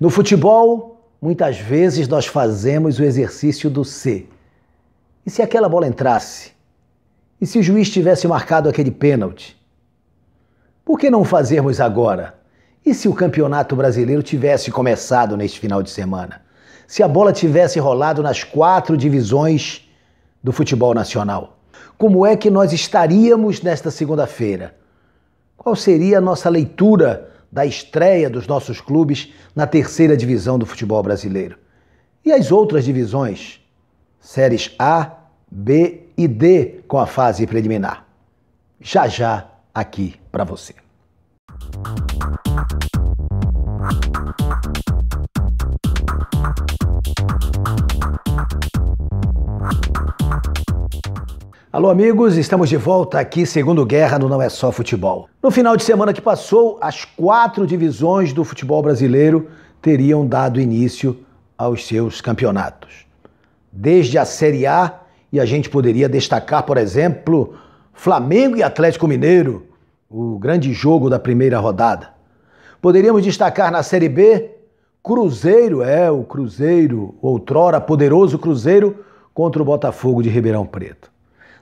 No futebol, muitas vezes nós fazemos o exercício do se. E se aquela bola entrasse? E se o juiz tivesse marcado aquele pênalti? Por que não fazermos agora? E se o Campeonato Brasileiro tivesse começado neste final de semana? Se a bola tivesse rolado nas quatro divisões do futebol nacional? Como é que nós estaríamos nesta segunda-feira? Qual seria a nossa leitura da estreia dos nossos clubes na terceira divisão do futebol brasileiro. E as outras divisões? Séries A, B e D com a fase preliminar. Já já aqui para você. Alô, amigos, estamos de volta aqui, segundo Guerra, no Não É Só Futebol. No final de semana que passou, as quatro divisões do futebol brasileiro teriam dado início aos seus campeonatos. Desde a Série A, e a gente poderia destacar, por exemplo, Flamengo e Atlético Mineiro, o grande jogo da primeira rodada. Poderíamos destacar na Série B, Cruzeiro, é, o Cruzeiro, outrora poderoso Cruzeiro, contra o Botafogo de Ribeirão Preto.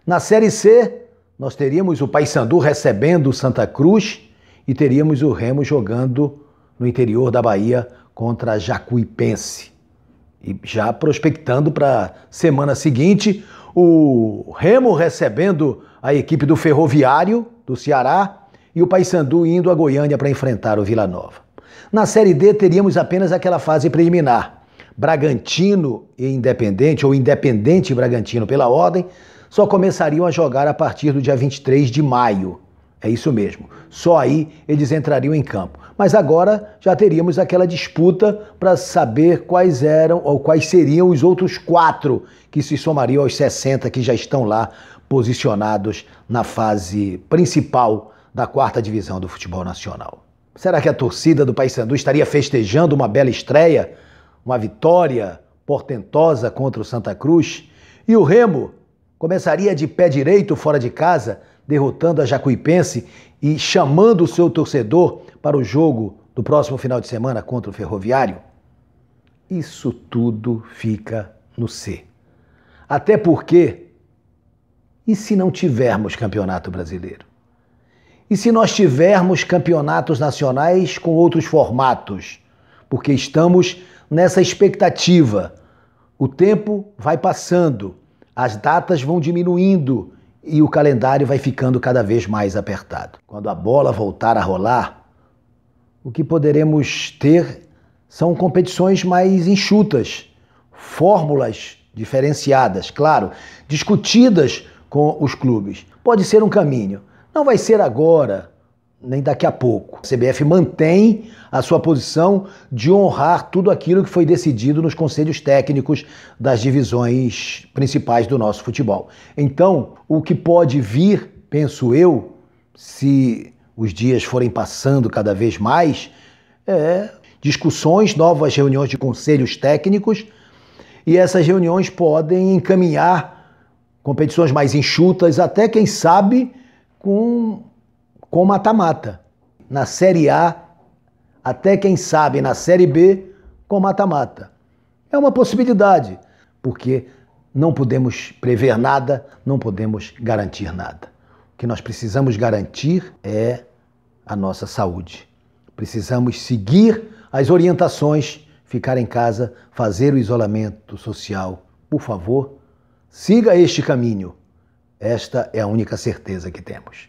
Na Série C, nós teríamos o Paysandu recebendo o Santa Cruz e teríamos o Remo jogando no interior da Bahia contra a Jacuipense. E já prospectando para a semana seguinte, o Remo recebendo a equipe do Ferroviário do Ceará e o Paysandu indo a Goiânia para enfrentar o Vila Nova. Na Série D teríamos apenas aquela fase preliminar. Bragantino e Independente, ou Independente e Bragantino pela ordem, só começariam a jogar a partir do dia 23 de maio. É isso mesmo. Só aí eles entrariam em campo. Mas agora já teríamos aquela disputa para saber quais eram ou quais seriam os outros quatro que se somariam aos 60 que já estão lá posicionados na fase principal da quarta divisão do futebol nacional. Será que a torcida do Paysandu estaria festejando uma bela estreia, uma vitória portentosa contra o Santa Cruz? E o Remo Começaria de pé direito fora de casa, derrotando a Jacuipense e chamando o seu torcedor para o jogo do próximo final de semana contra o Ferroviário? Isso tudo fica no C. Até porque, e se não tivermos campeonato brasileiro? E se nós tivermos campeonatos nacionais com outros formatos? Porque estamos nessa expectativa. O tempo vai passando as datas vão diminuindo e o calendário vai ficando cada vez mais apertado. Quando a bola voltar a rolar, o que poderemos ter são competições mais enxutas, fórmulas diferenciadas, claro, discutidas com os clubes. Pode ser um caminho. Não vai ser agora, nem daqui a pouco. A CBF mantém a sua posição de honrar tudo aquilo que foi decidido nos conselhos técnicos das divisões principais do nosso futebol. Então, o que pode vir, penso eu, se os dias forem passando cada vez mais, é discussões, novas reuniões de conselhos técnicos, e essas reuniões podem encaminhar competições mais enxutas, até quem sabe com com mata-mata. Na Série A, até quem sabe na Série B, com mata-mata. É uma possibilidade, porque não podemos prever nada, não podemos garantir nada. O que nós precisamos garantir é a nossa saúde. Precisamos seguir as orientações, ficar em casa, fazer o isolamento social. Por favor, siga este caminho. Esta é a única certeza que temos.